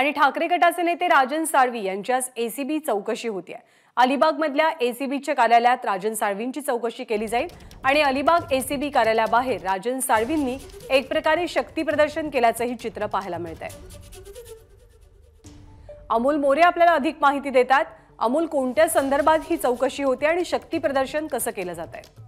आणि ठाकरे गटाचे नेते राजन साळवी यांच्यास एसीबी चौकशी होती आहे अलिबागमधल्या एसीबीच्या कार्यालयात राजन साळवींची चौकशी केली जाईल आणि अलिबाग एसीबी कार्यालयाबाहेर राजन साळवींनी एक प्रकारे शक्ती प्रदर्शन केल्याचंही चित्र पाहायला मिळत आहे अमोल मोरे आपल्याला अधिक माहिती देतात अमोल कोणत्या संदर्भात ही चौकशी होते आणि शक्ती प्रदर्शन कसं केलं जात आहे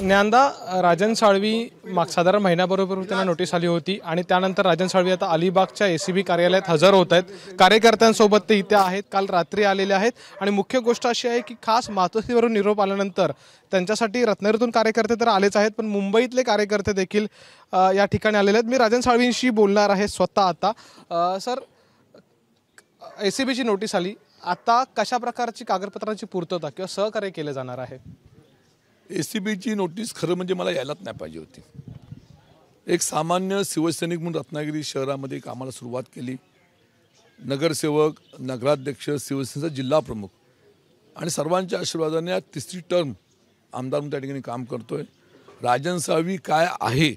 ज्ञानदा राजन साळवी माग साधारण महिन्याबरोबर त्यांना नोटीस आली होती आणि त्यानंतर राजन साळवी आता अलिबागच्या ए सी बी कार्यालयात हजर होत आहेत कार्यकर्त्यांसोबत ते इथे आहेत काल रात्री आलेले आहेत आणि मुख्य गोष्ट अशी आहे की खास मातोश्रीवरून निरोप आल्यानंतर त्यांच्यासाठी रत्नागिरीतून कार्यकर्ते तर आलेच आहेत पण मुंबईतले कार्यकर्ते देखील या ठिकाणी आलेले आहेत मी राजन साळवींशी बोलणार आहे स्वतः आता सर ए सी बीची नोटीस आली आता कशा प्रकारची कागदपत्रांची पूर्तता किंवा सहकार्य केलं जाणार आहे ए सी बीची नोटीस खरं म्हणजे मला यायलाच नाही पाहिजे होती एक सामान्य शिवसैनिक म्हणून रत्नागिरी शहरामध्ये कामाला सुरुवात केली नगरसेवक नगराध्यक्ष शिवसेनेचा जिल्हा प्रमुख आणि सर्वांच्या आशीर्वादाने तिसरी टर्म आमदार म्हणून त्या ठिकाणी काम करतोय राजन सावी काय आहे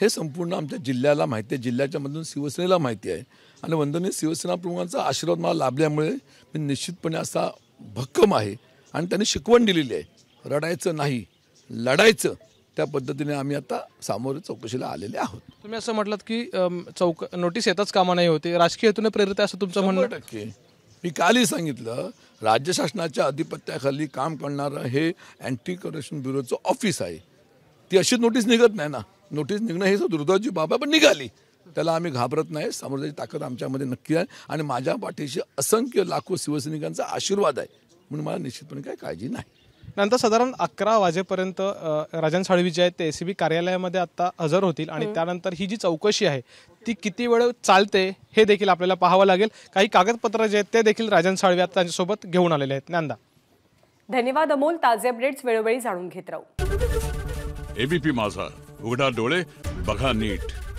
हे संपूर्ण आमच्या जिल्ह्याला माहिती आहे जिल्ह्याच्यामधून शिवसेनेला माहिती आहे आणि वंदनीय शिवसेना प्रमुखांचा आशीर्वाद मला लाभल्यामुळे मी निश्चितपणे असा भक्कम आहे आणि त्यांनी शिकवण दिलेली आहे रडायचं नाही लढायचं त्या पद्धतीने आम्ही आता सामोरे चौकशीला आलेले आहोत तुम्ही असं म्हटलात की चौक नोटीस येताच कामा नाही होते राजकीय हेतूने प्रेरित आहे असं तुमचं म्हणणं टक्के मी कालही सांगितलं राज्य शासनाच्या अधिपत्याखाली काम करणारं हे अँटी करप्शन ब्युरोचं ऑफिस आहे ती अशीच नोटीस निघत नाही ना नोटीस निघणं हे दुर्दैवाची बाब आहे पण निघाली त्याला आम्ही घाबरत नाही सामर्थ्याची ताकद आमच्यामध्ये नक्की आहे आणि माझ्या पाठीशी असंख्य लाखो शिवसैनिकांचा आशीर्वाद आहे म्हणून मला निश्चितपणे काय काळजी नाही नंतर साधारण अकरा वाजेपर्यंत राजन साळवी जे आहेत ते एसीबी कार्यालयामध्ये आता हजर होतील आणि त्यानंतर ही जी चौकशी आहे ती किती वेळ चालते हे देखील आपल्याला पाहावं लागेल काही कागदपत्र जे आहेत ते देखील राजन साळवी आता त्यांच्यासोबत घेऊन आलेले आहेत नंदा धन्यवाद अमोल ताजे अपडेट्स वेळोवेळी जाणून घेत राहू एबीपी माझा उघडा डोळे बघा नीट